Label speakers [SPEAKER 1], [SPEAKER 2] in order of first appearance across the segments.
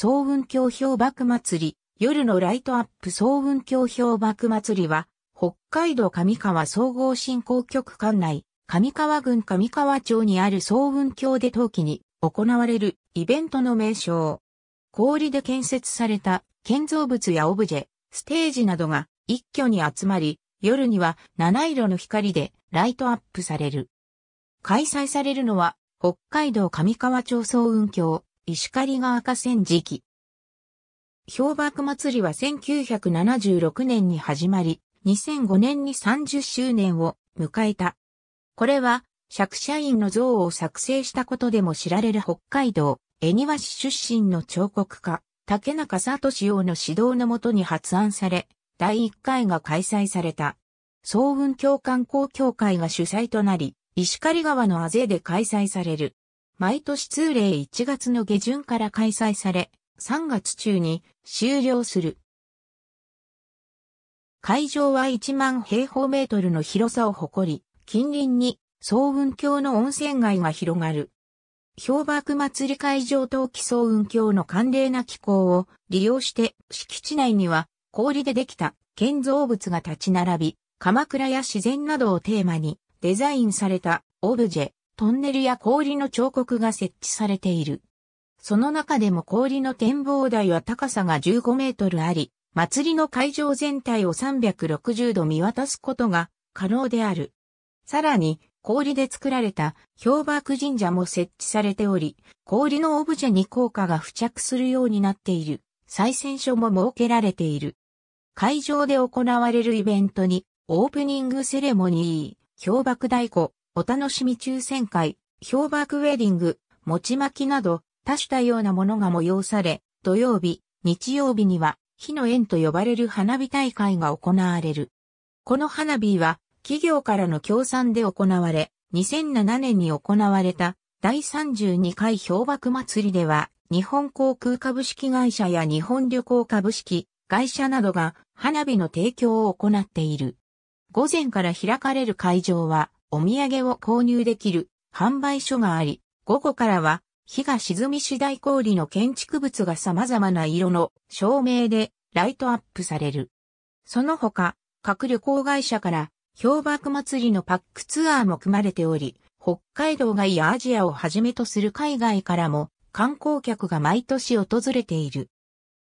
[SPEAKER 1] 総雲峡氷瀑祭り、夜のライトアップ総雲峡氷瀑祭りは、北海道上川総合振興局管内、上川郡上川町にある総雲峡で冬季に行われるイベントの名称。氷で建設された建造物やオブジェ、ステージなどが一挙に集まり、夜には七色の光でライトアップされる。開催されるのは北海道上川町総雲峡石狩川河川敷。氷瀑祭りは1976年に始まり、2005年に30周年を迎えた。これは、釈社員の像を作成したことでも知られる北海道、恵庭市出身の彫刻家、竹中聡氏用の指導のもとに発案され、第1回が開催された。総運協観光協会が主催となり、石狩川のあぜで開催される。毎年通例1月の下旬から開催され、3月中に終了する。会場は1万平方メートルの広さを誇り、近隣に総雲橋の温泉街が広がる。氷瀑祭り会場等、気総雲橋の寒冷な気候を利用して敷地内には氷でできた建造物が立ち並び、鎌倉や自然などをテーマにデザインされたオブジェ、トンネルや氷の彫刻が設置されている。その中でも氷の展望台は高さが15メートルあり、祭りの会場全体を360度見渡すことが可能である。さらに、氷で作られた氷瀑神社も設置されており、氷のオブジェに効果が付着するようになっている、再選書も設けられている。会場で行われるイベントに、オープニングセレモニー、氷瀑太鼓、お楽しみ抽選会、氷バークウェディング、餅巻きなど、多種多様なものが催され、土曜日、日曜日には、火の縁と呼ばれる花火大会が行われる。この花火は、企業からの協賛で行われ、2007年に行われた第32回氷瀑祭りでは、日本航空株式会社や日本旅行株式会社などが花火の提供を行っている。午前から開かれる会場は、お土産を購入できる販売所があり、午後からは日が沈み次第氷の建築物が様々な色の照明でライトアップされる。その他、各旅行会社から氷幕祭りのパックツアーも組まれており、北海道外やアジアをはじめとする海外からも観光客が毎年訪れている。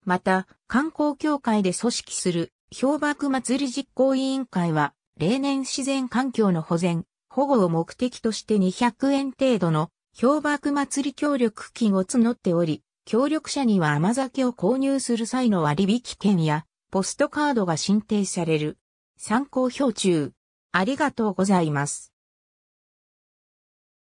[SPEAKER 1] また、観光協会で組織する氷幕祭り実行委員会は例年自然環境の保全、保護を目的として200円程度の氷瀑祭り協力金を募っており、協力者には甘酒を購入する際の割引券やポストカードが申請される。参考表中。ありがとうございます。